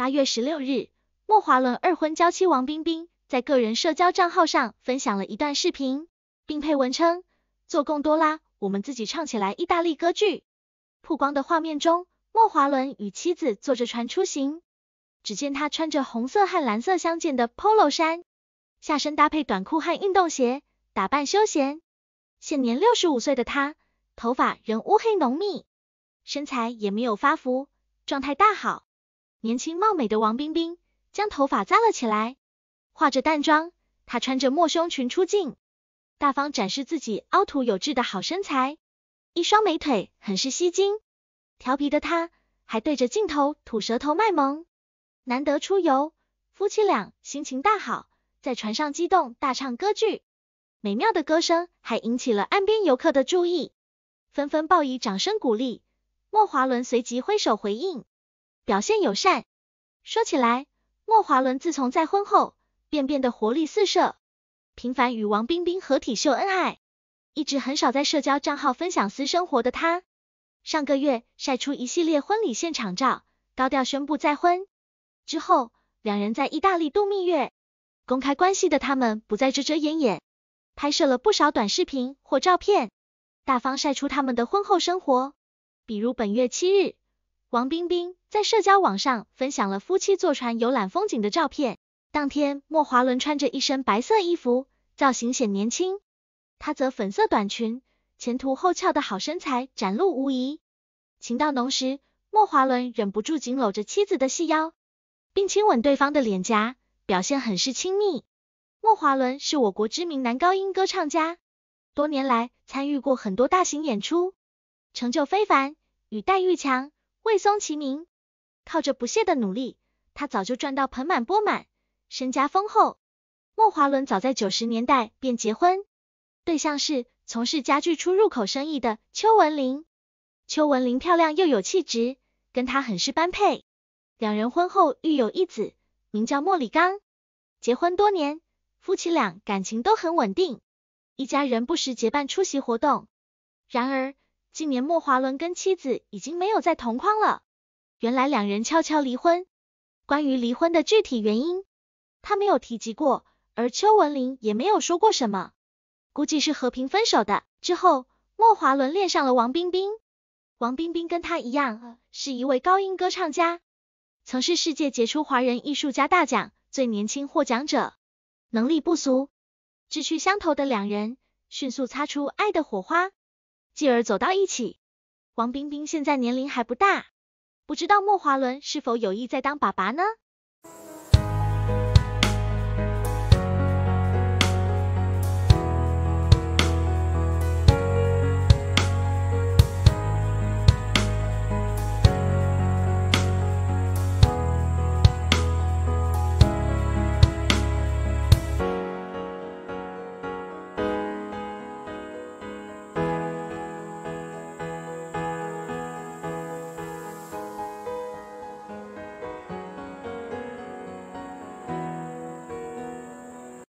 八月十六日，莫华伦二婚娇妻王冰冰在个人社交账号上分享了一段视频，并配文称：“做贡多拉，我们自己唱起来意大利歌剧。”曝光的画面中，莫华伦与妻子坐着船出行，只见他穿着红色和蓝色相间的 polo 衫，下身搭配短裤和运动鞋，打扮休闲。现年六十五岁的他，头发仍乌黑浓密，身材也没有发福，状态大好。年轻貌美的王冰冰将头发扎了起来，化着淡妆，她穿着抹胸裙出镜，大方展示自己凹凸有致的好身材，一双美腿很是吸睛。调皮的她还对着镜头吐舌头卖萌。难得出游，夫妻俩心情大好，在船上激动大唱歌剧，美妙的歌声还引起了岸边游客的注意，纷纷报以掌声鼓励。莫华伦随即挥手回应。表现友善。说起来，莫华伦自从再婚后，便变得活力四射，频繁与王冰冰合体秀恩爱。一直很少在社交账号分享私生活的他，上个月晒出一系列婚礼现场照，高调宣布再婚。之后，两人在意大利度蜜月，公开关系的他们不再遮遮掩掩，拍摄了不少短视频或照片，大方晒出他们的婚后生活。比如本月七日。王冰冰在社交网上分享了夫妻坐船游览风景的照片。当天，莫华伦穿着一身白色衣服，造型显年轻，她则粉色短裙，前凸后翘的好身材展露无遗。情到浓时，莫华伦忍不住紧搂着妻子的细腰，并亲吻对方的脸颊，表现很是亲密。莫华伦是我国知名男高音歌唱家，多年来参与过很多大型演出，成就非凡，与戴玉强。魏松齐名，靠着不懈的努力，他早就赚到盆满钵满，身家丰厚。莫华伦早在九十年代便结婚，对象是从事家具出入口生意的邱文玲。邱文玲漂亮又有气质，跟他很是般配。两人婚后育有一子，名叫莫里刚。结婚多年，夫妻俩感情都很稳定，一家人不时结伴出席活动。然而，今年莫华伦跟妻子已经没有在同框了，原来两人悄悄离婚，关于离婚的具体原因，他没有提及过，而邱文玲也没有说过什么，估计是和平分手的。之后莫华伦恋上了王冰冰，王冰冰跟他一样是一位高音歌唱家，曾是世界杰出华人艺术家大奖最年轻获奖者，能力不俗，志趣相投的两人迅速擦出爱的火花。继而走到一起。王冰冰现在年龄还不大，不知道莫华伦是否有意再当爸爸呢？